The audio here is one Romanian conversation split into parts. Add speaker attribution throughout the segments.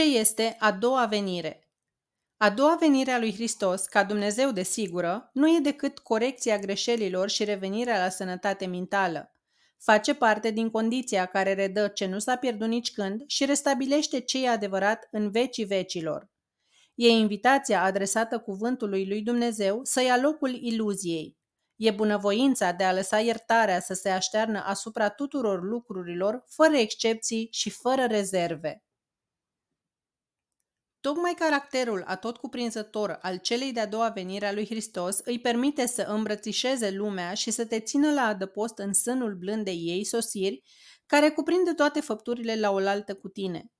Speaker 1: Ce este a doua venire? A doua venire a lui Hristos, ca Dumnezeu de sigură, nu e decât corecția greșelilor și revenirea la sănătate mentală. Face parte din condiția care redă ce nu s-a pierdut nici când și restabilește ce e adevărat în vecii vecilor. E invitația adresată cuvântului lui Dumnezeu să ia locul iluziei. E bunăvoința de a lăsa iertarea să se aștearnă asupra tuturor lucrurilor, fără excepții și fără rezerve. Tocmai caracterul atot cuprinzător al celei de-a doua venire a lui Hristos îi permite să îmbrățișeze lumea și să te țină la adăpost în sânul blând de ei sosiri, care cuprinde toate făpturile la oaltă cu tine.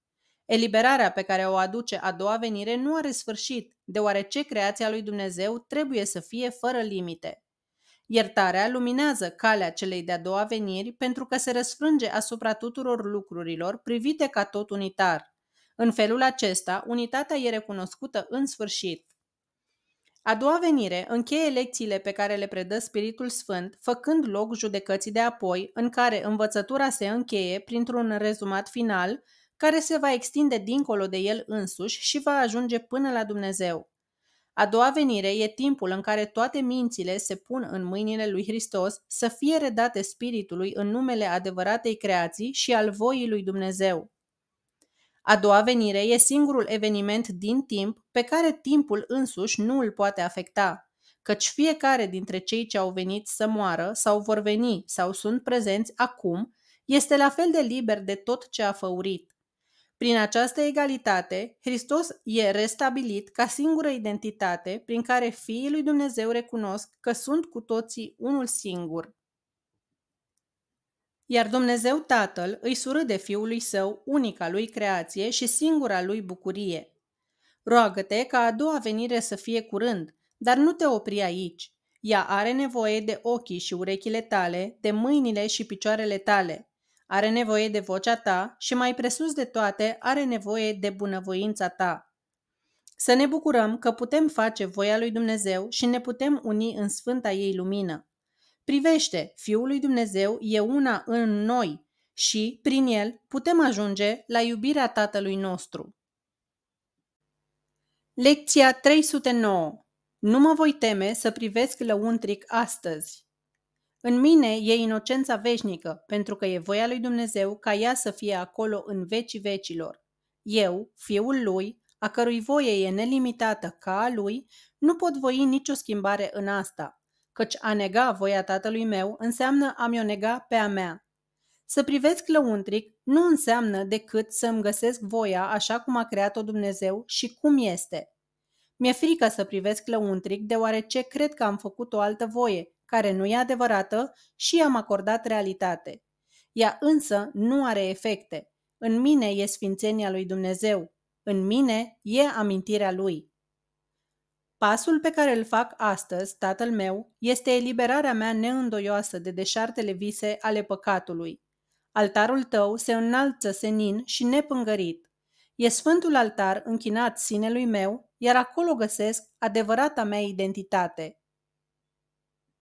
Speaker 1: Eliberarea pe care o aduce a doua venire nu are sfârșit, deoarece creația lui Dumnezeu trebuie să fie fără limite. Iertarea luminează calea celei de-a doua veniri pentru că se răsfrânge asupra tuturor lucrurilor privite ca tot unitar – în felul acesta, unitatea e recunoscută în sfârșit. A doua venire încheie lecțiile pe care le predă Spiritul Sfânt, făcând loc judecății de apoi, în care învățătura se încheie printr-un rezumat final, care se va extinde dincolo de el însuși și va ajunge până la Dumnezeu. A doua venire e timpul în care toate mințile se pun în mâinile lui Hristos să fie redate Spiritului în numele adevăratei creații și al voii lui Dumnezeu. A doua venire e singurul eveniment din timp pe care timpul însuși nu îl poate afecta, căci fiecare dintre cei ce au venit să moară sau vor veni sau sunt prezenți acum este la fel de liber de tot ce a făurit. Prin această egalitate, Hristos e restabilit ca singură identitate prin care fiii lui Dumnezeu recunosc că sunt cu toții unul singur. Iar Dumnezeu Tatăl îi surâde Fiului Său, unica lui creație și singura lui bucurie. Roagă-te ca a doua venire să fie curând, dar nu te opri aici. Ea are nevoie de ochii și urechile tale, de mâinile și picioarele tale. Are nevoie de vocea ta și, mai presus de toate, are nevoie de bunăvoința ta. Să ne bucurăm că putem face voia lui Dumnezeu și ne putem uni în sfânta ei lumină. Privește, Fiul lui Dumnezeu e una în noi și, prin el, putem ajunge la iubirea Tatălui nostru. Lecția 309 Nu mă voi teme să privesc lăuntric astăzi. În mine e inocența veșnică, pentru că e voia lui Dumnezeu ca ea să fie acolo în vecii vecilor. Eu, fiul lui, a cărui voie e nelimitată ca a lui, nu pot voi nicio schimbare în asta, căci a nega voia tatălui meu înseamnă a-mi o nega pe a mea. Să privesc lăuntric nu înseamnă decât să-mi găsesc voia așa cum a creat-o Dumnezeu și cum este. Mi-e frică să privesc lăuntric deoarece cred că am făcut o altă voie, care nu e adevărată și am acordat realitate. Ea însă nu are efecte. În mine e sfințenia lui Dumnezeu. În mine e amintirea lui. Pasul pe care îl fac astăzi, tatăl meu, este eliberarea mea neîndoioasă de deșartele vise ale păcatului. Altarul tău se înalță senin și nepângărit. E sfântul altar închinat sinelui meu, iar acolo găsesc adevărata mea identitate –